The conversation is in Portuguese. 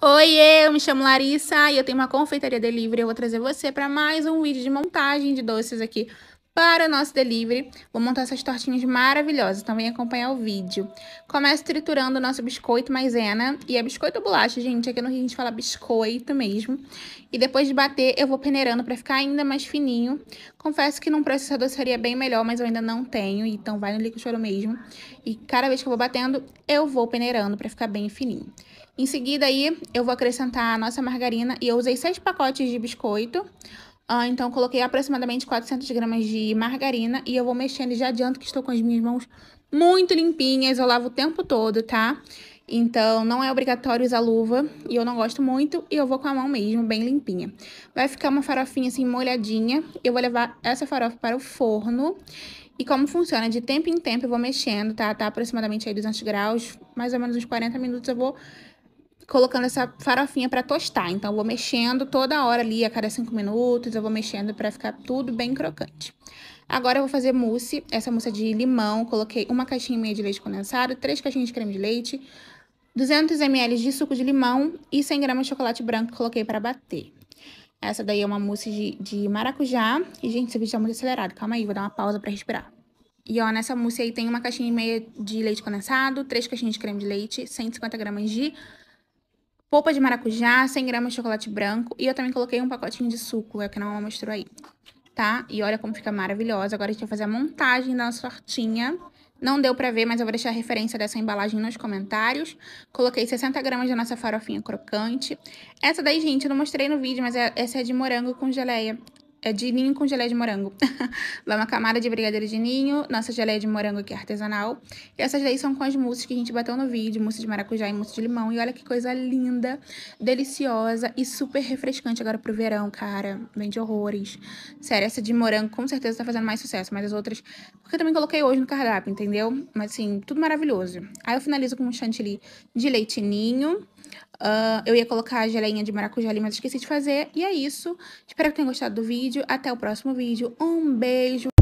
Oiê, eu me chamo Larissa e eu tenho uma confeitaria delivery. Eu vou trazer você para mais um vídeo de montagem de doces aqui para o nosso delivery, vou montar essas tortinhas maravilhosas, então vem acompanhar o vídeo. Começo triturando o nosso biscoito maisena, e é biscoito ou bolacha, gente, aqui no Rio a gente fala biscoito mesmo. E depois de bater, eu vou peneirando para ficar ainda mais fininho. Confesso que num processador seria bem melhor, mas eu ainda não tenho, então vai no liquidificador mesmo. E cada vez que eu vou batendo, eu vou peneirando para ficar bem fininho. Em seguida aí, eu vou acrescentar a nossa margarina, e eu usei seis pacotes de biscoito. Ah, então, coloquei aproximadamente 400 gramas de margarina e eu vou mexendo. E já adianto que estou com as minhas mãos muito limpinhas, eu lavo o tempo todo, tá? Então, não é obrigatório usar luva, e eu não gosto muito, e eu vou com a mão mesmo, bem limpinha. Vai ficar uma farofinha assim, molhadinha. Eu vou levar essa farofa para o forno. E como funciona, de tempo em tempo eu vou mexendo, tá? Tá aproximadamente aí 200 graus, mais ou menos uns 40 minutos eu vou colocando essa farofinha para tostar. Então, eu vou mexendo toda hora ali, a cada cinco minutos, eu vou mexendo para ficar tudo bem crocante. Agora eu vou fazer mousse, essa mousse é de limão, coloquei uma caixinha e meia de leite condensado, três caixinhas de creme de leite, 200 ml de suco de limão e 100 gramas de chocolate branco que coloquei para bater. Essa daí é uma mousse de, de maracujá. E, gente, esse vídeo tá muito acelerado, calma aí, vou dar uma pausa para respirar. E ó, nessa mousse aí tem uma caixinha e meia de leite condensado, três caixinhas de creme de leite, 150 gramas de polpa de maracujá, 100 gramas de chocolate branco e eu também coloquei um pacotinho de suco, é o que não mostrou aí, tá? E olha como fica maravilhosa. Agora a gente vai fazer a montagem da nossa tortinha. Não deu pra ver, mas eu vou deixar a referência dessa embalagem nos comentários. Coloquei 60 gramas da nossa farofinha crocante. Essa daí, gente, eu não mostrei no vídeo, mas é, essa é de morango com geleia é de ninho com geleia de morango. Vai uma camada de brigadeiro de ninho, nossa geleia de morango aqui é artesanal. E essas daí são com as mousses que a gente bateu no vídeo, mousse de maracujá e mousse de limão. E olha que coisa linda, deliciosa e super refrescante agora pro verão, cara. Vende horrores. Sério, essa de morango com certeza tá fazendo mais sucesso, mas as outras... Porque eu também coloquei hoje no cardápio, entendeu? Mas assim, tudo maravilhoso. Aí eu finalizo com um chantilly de leite ninho. Uh, eu ia colocar a geleinha de maracujá ali, mas esqueci de fazer. E é isso. Espero que tenham gostado do vídeo. Até o próximo vídeo. Um beijo.